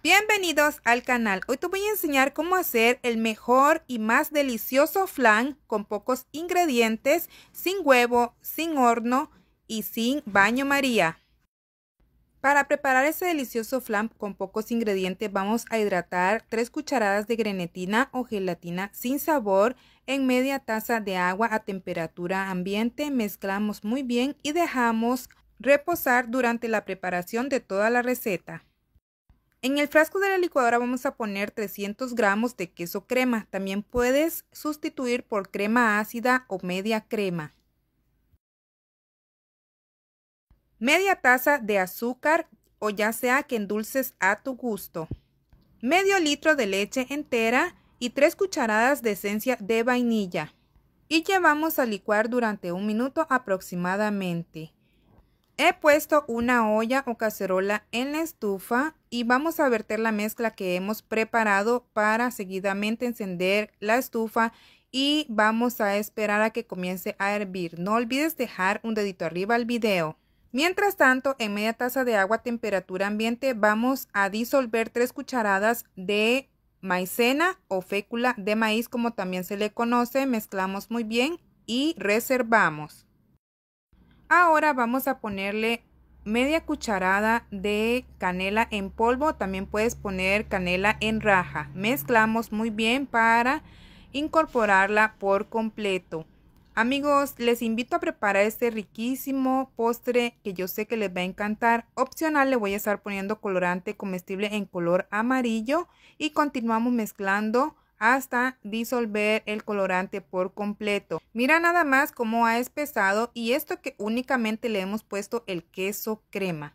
Bienvenidos al canal. Hoy te voy a enseñar cómo hacer el mejor y más delicioso flan con pocos ingredientes, sin huevo, sin horno y sin baño maría. Para preparar ese delicioso flan con pocos ingredientes vamos a hidratar 3 cucharadas de grenetina o gelatina sin sabor en media taza de agua a temperatura ambiente. Mezclamos muy bien y dejamos reposar durante la preparación de toda la receta. En el frasco de la licuadora vamos a poner 300 gramos de queso crema. También puedes sustituir por crema ácida o media crema. Media taza de azúcar o ya sea que endulces a tu gusto. Medio litro de leche entera y 3 cucharadas de esencia de vainilla. Y llevamos a licuar durante un minuto aproximadamente. He puesto una olla o cacerola en la estufa y vamos a verter la mezcla que hemos preparado para seguidamente encender la estufa y vamos a esperar a que comience a hervir. No olvides dejar un dedito arriba al video. Mientras tanto, en media taza de agua a temperatura ambiente vamos a disolver 3 cucharadas de maicena o fécula de maíz como también se le conoce. Mezclamos muy bien y reservamos. Ahora vamos a ponerle media cucharada de canela en polvo, también puedes poner canela en raja. Mezclamos muy bien para incorporarla por completo. Amigos, les invito a preparar este riquísimo postre que yo sé que les va a encantar. Opcional le voy a estar poniendo colorante comestible en color amarillo y continuamos mezclando hasta disolver el colorante por completo. Mira nada más cómo ha espesado y esto que únicamente le hemos puesto el queso crema.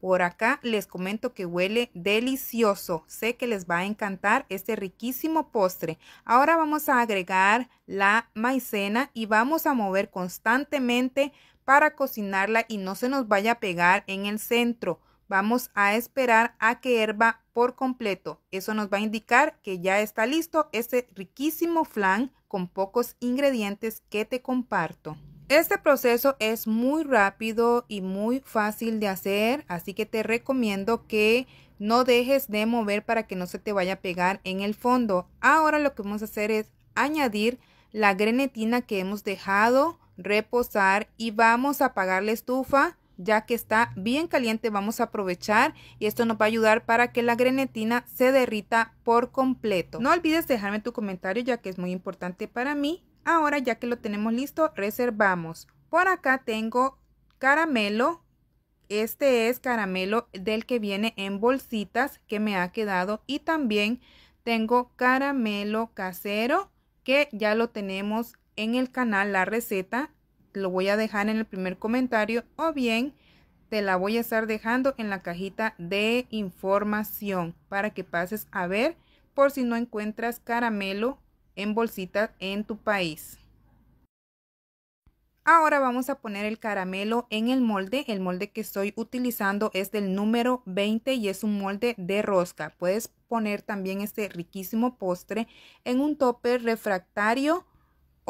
Por acá les comento que huele delicioso. Sé que les va a encantar este riquísimo postre. Ahora vamos a agregar la maicena y vamos a mover constantemente para cocinarla y no se nos vaya a pegar en el centro. Vamos a esperar a que herva por completo. Eso nos va a indicar que ya está listo ese riquísimo flan con pocos ingredientes que te comparto. Este proceso es muy rápido y muy fácil de hacer, así que te recomiendo que no dejes de mover para que no se te vaya a pegar en el fondo. Ahora lo que vamos a hacer es añadir la grenetina que hemos dejado reposar y vamos a apagar la estufa ya que está bien caliente vamos a aprovechar y esto nos va a ayudar para que la grenetina se derrita por completo. No olvides dejarme tu comentario ya que es muy importante para mí. Ahora ya que lo tenemos listo reservamos. Por acá tengo caramelo. Este es caramelo del que viene en bolsitas que me ha quedado y también tengo caramelo casero que ya lo tenemos en el canal la receta lo voy a dejar en el primer comentario o bien te la voy a estar dejando en la cajita de información para que pases a ver por si no encuentras caramelo en bolsitas en tu país. Ahora vamos a poner el caramelo en el molde. El molde que estoy utilizando es del número 20 y es un molde de rosca. Puedes poner también este riquísimo postre en un tope refractario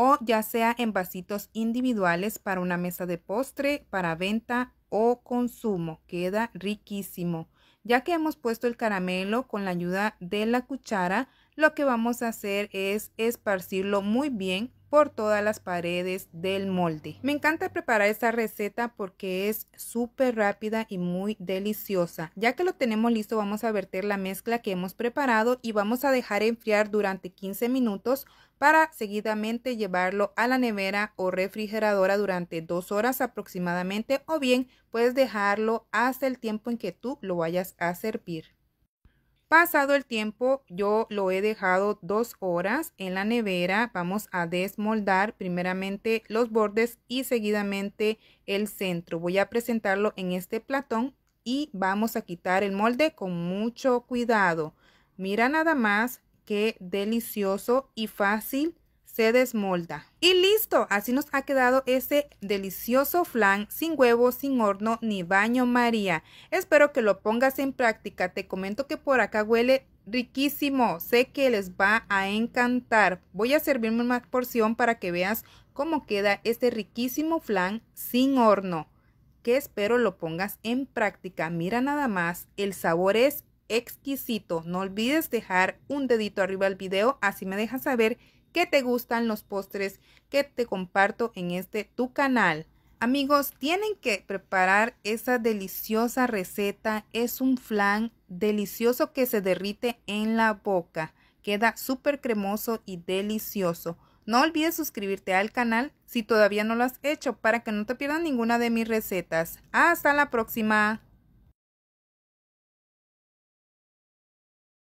o ya sea en vasitos individuales para una mesa de postre, para venta o consumo. Queda riquísimo. Ya que hemos puesto el caramelo con la ayuda de la cuchara, lo que vamos a hacer es esparcirlo muy bien por todas las paredes del molde. Me encanta preparar esta receta porque es súper rápida y muy deliciosa. Ya que lo tenemos listo vamos a verter la mezcla que hemos preparado y vamos a dejar enfriar durante 15 minutos para seguidamente llevarlo a la nevera o refrigeradora durante dos horas aproximadamente o bien puedes dejarlo hasta el tiempo en que tú lo vayas a servir. Pasado el tiempo, yo lo he dejado dos horas en la nevera. Vamos a desmoldar primeramente los bordes y seguidamente el centro. Voy a presentarlo en este platón y vamos a quitar el molde con mucho cuidado. Mira nada más qué delicioso y fácil se desmolda. Y listo, así nos ha quedado ese delicioso flan sin huevo, sin horno ni baño María. Espero que lo pongas en práctica. Te comento que por acá huele riquísimo. Sé que les va a encantar. Voy a servirme una porción para que veas cómo queda este riquísimo flan sin horno. Que espero lo pongas en práctica. Mira nada más, el sabor es exquisito. No olvides dejar un dedito arriba al video, así me dejas saber que te gustan los postres que te comparto en este tu canal. Amigos, tienen que preparar esa deliciosa receta. Es un flan delicioso que se derrite en la boca. Queda súper cremoso y delicioso. No olvides suscribirte al canal si todavía no lo has hecho para que no te pierdas ninguna de mis recetas. Hasta la próxima.